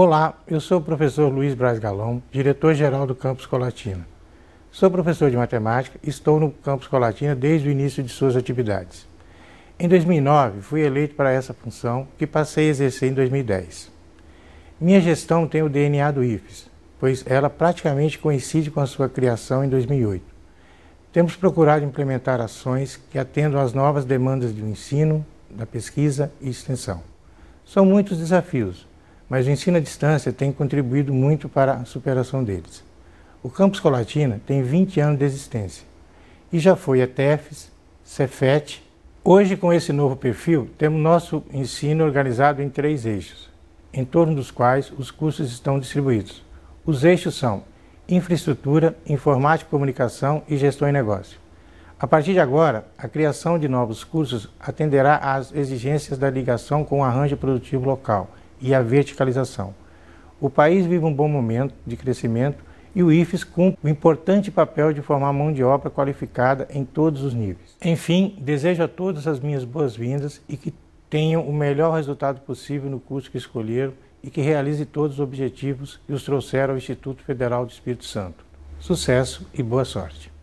Olá, eu sou o professor Luiz Braz Galão, diretor-geral do Campus Colatina. Sou professor de matemática e estou no Campus Colatina desde o início de suas atividades. Em 2009, fui eleito para essa função, que passei a exercer em 2010. Minha gestão tem o DNA do IFES, pois ela praticamente coincide com a sua criação em 2008. Temos procurado implementar ações que atendam às novas demandas do ensino, da pesquisa e extensão. São muitos desafios, mas o ensino à distância tem contribuído muito para a superação deles. O campus Colatina tem 20 anos de existência e já foi ETEFES, Cefet. Hoje, com esse novo perfil, temos nosso ensino organizado em três eixos, em torno dos quais os cursos estão distribuídos. Os eixos são infraestrutura, informática, comunicação e gestão e negócio. A partir de agora, a criação de novos cursos atenderá às exigências da ligação com o arranjo produtivo local e a verticalização. O país vive um bom momento de crescimento e o IFES cumpre o um importante papel de formar mão de obra qualificada em todos os níveis. Enfim, desejo a todas as minhas boas-vindas e que tenham o melhor resultado possível no curso que escolheram e que realize todos os objetivos que os trouxeram ao Instituto Federal do Espírito Santo. Sucesso e boa sorte!